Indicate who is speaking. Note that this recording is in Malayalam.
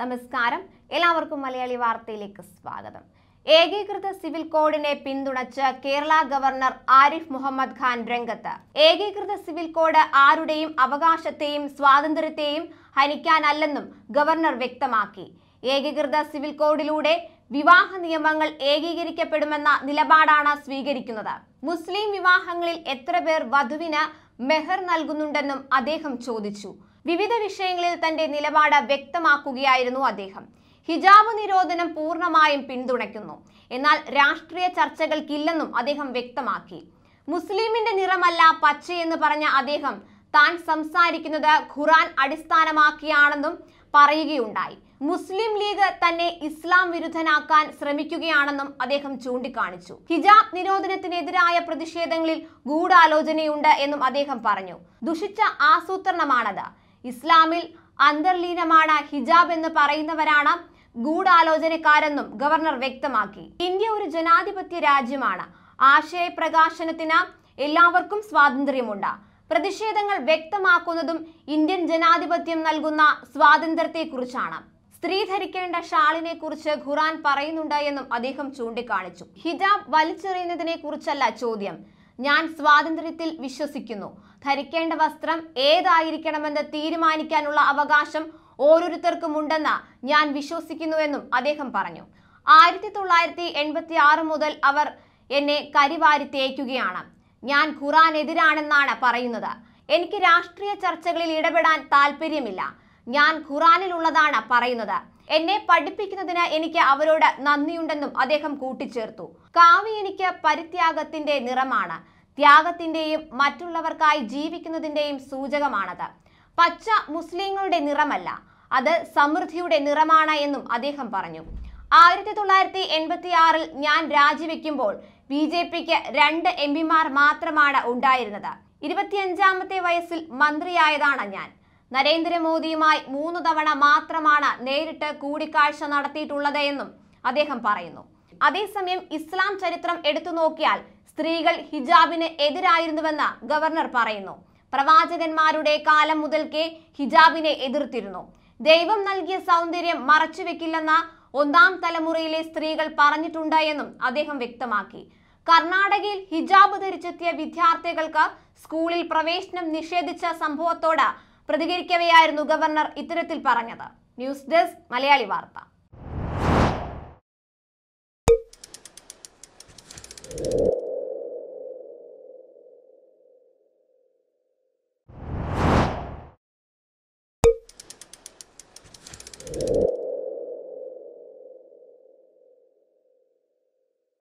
Speaker 1: നമസ്കാരം എല്ലാവർക്കും മലയാളി വാർത്തയിലേക്ക് സ്വാഗതം ഏകീകൃത സിവിൽ കോഡിനെ പിന്തുണച്ച് കേരള ഗവർണർ ആരിഫ് മുഹമ്മദ് ഖാൻ രംഗത്ത് ഏകീകൃത സിവിൽ കോഡ് ആരുടെയും അവകാശത്തെയും സ്വാതന്ത്ര്യത്തെയും ഹനിക്കാനല്ലെന്നും ഗവർണർ വ്യക്തമാക്കി ഏകീകൃത സിവിൽ കോഡിലൂടെ വിവാഹ നിയമങ്ങൾ ഏകീകരിക്കപ്പെടുമെന്ന നിലപാടാണ് സ്വീകരിക്കുന്നത് മുസ്ലിം വിവാഹങ്ങളിൽ എത്ര പേർ വധുവിന് മെഹർ നൽകുന്നുണ്ടെന്നും അദ്ദേഹം ചോദിച്ചു വിവിധ വിഷയങ്ങളിൽ തന്റെ നിലപാട് വ്യക്തമാക്കുകയായിരുന്നു അദ്ദേഹം ഹിജാബ് നിരോധനം പൂർണ്ണമായും പിന്തുണയ്ക്കുന്നു എന്നാൽ രാഷ്ട്രീയ ചർച്ചകൾക്കില്ലെന്നും അദ്ദേഹം വ്യക്തമാക്കി മുസ്ലിമിന്റെ നിറമല്ല പച്ചയെന്ന് പറഞ്ഞ അദ്ദേഹം താൻ സംസാരിക്കുന്നത് ഖുറാൻ അടിസ്ഥാനമാക്കിയാണെന്നും പറയുകയുണ്ടായി മുസ്ലിം ലീഗ് തന്നെ ഇസ്ലാം വിരുദ്ധനാക്കാൻ ശ്രമിക്കുകയാണെന്നും അദ്ദേഹം ചൂണ്ടിക്കാണിച്ചു ഹിജാബ് നിരോധനത്തിനെതിരായ പ്രതിഷേധങ്ങളിൽ ഗൂഢാലോചനയുണ്ട് എന്നും അദ്ദേഹം പറഞ്ഞു ദുഷിച്ച ആസൂത്രണമാണത് ഇസ്ലാമിൽ അന്തർലീനമാണ് ഹിജാബ് എന്ന് പറയുന്നവരാണ് ഗൂഢാലോചനക്കാരെന്നും ഗവർണർ വ്യക്തമാക്കി ഇന്ത്യ ഒരു ജനാധിപത്യ രാജ്യമാണ് ആശയപ്രകാശനത്തിന് എല്ലാവർക്കും സ്വാതന്ത്ര്യമുണ്ട് പ്രതിഷേധങ്ങൾ വ്യക്തമാക്കുന്നതും ഇന്ത്യൻ ജനാധിപത്യം നൽകുന്ന സ്വാതന്ത്ര്യത്തെക്കുറിച്ചാണ് സ്ത്രീ ധരിക്കേണ്ട ഷാളിനെ കുറിച്ച് ഖുറാൻ പറയുന്നുണ്ട് എന്നും അദ്ദേഹം ചൂണ്ടിക്കാണിച്ചു ഹിജാബ് വലിച്ചെറിയുന്നതിനെ കുറിച്ചല്ല ചോദ്യം ഞാൻ സ്വാതന്ത്ര്യത്തിൽ വിശ്വസിക്കുന്നു ധരിക്കേണ്ട വസ്ത്രം ഏതായിരിക്കണമെന്ന് തീരുമാനിക്കാനുള്ള അവകാശം ഓരോരുത്തർക്കും ഉണ്ടെന്ന് ഞാൻ വിശ്വസിക്കുന്നുവെന്നും അദ്ദേഹം പറഞ്ഞു ആയിരത്തി തൊള്ളായിരത്തി എൺപത്തി ആറ് മുതൽ അവർ എന്നെ കരിവാരി തേക്കുകയാണ് ഞാൻ എതിരാണെന്നാണ് പറയുന്നത് എനിക്ക് രാഷ്ട്രീയ ചർച്ചകളിൽ ഇടപെടാൻ താല്പര്യമില്ല ഞാൻ ഖുറാനിലുള്ളതാണ് പറയുന്നത് എന്നെ പഠിപ്പിക്കുന്നതിന് എനിക്ക് അവരോട് നന്ദിയുണ്ടെന്നും അദ്ദേഹം കൂട്ടിച്ചേർത്തു കാവി എനിക്ക് പരിത്യാഗത്തിന്റെ നിറമാണ് ത്യാഗത്തിന്റെയും മറ്റുള്ളവർക്കായി ജീവിക്കുന്നതിന്റെയും സൂചകമാണത് പച്ച മുസ്ലിങ്ങളുടെ നിറമല്ല അത് സമൃദ്ധിയുടെ നിറമാണ് എന്നും അദ്ദേഹം പറഞ്ഞു ആയിരത്തി തൊള്ളായിരത്തി എൺപത്തി ആറിൽ ഞാൻ രാജിവെക്കുമ്പോൾ ബി ജെ പിക്ക് രണ്ട് എം പിമാർ മാത്രമാണ് ഉണ്ടായിരുന്നത് ഇരുപത്തിയഞ്ചാമത്തെ വയസ്സിൽ മന്ത്രിയായതാണ് ഞാൻ നരേന്ദ്രമോദിയുമായി മൂന്ന് തവണ മാത്രമാണ് നേരിട്ട് കൂടിക്കാഴ്ച നടത്തിയിട്ടുള്ളത് എന്നും അദ്ദേഹം പറയുന്നു അതേസമയം ഇസ്ലാം ചരിത്രം എടുത്തു നോക്കിയാൽ സ്ത്രീകൾ ഹിജാബിന് എതിരായിരുന്നുവെന്ന് ഗവർണർ പറയുന്നു പ്രവാചകന്മാരുടെ കാലം മുതൽക്കേ ഹിജാബിനെ എതിർത്തിരുന്നു ദൈവം നൽകിയ സൗന്ദര്യം മറച്ചുവെക്കില്ലെന്ന ഒന്നാം തലമുറയിലെ സ്ത്രീകൾ പറഞ്ഞിട്ടുണ്ട് എന്നും അദ്ദേഹം വ്യക്തമാക്കി കർണാടകയിൽ ഹിജാബ് ധരിച്ചെത്തിയ വിദ്യാർത്ഥികൾക്ക് സ്കൂളിൽ പ്രവേശനം നിഷേധിച്ച സംഭവത്തോട് പ്രതികരിക്കവെയായിരുന്നു ഗവർണർ ഇത്തരത്തിൽ പറഞ്ഞത് ന്യൂസ് ഡെസ്ക് മലയാളി വാർത്ത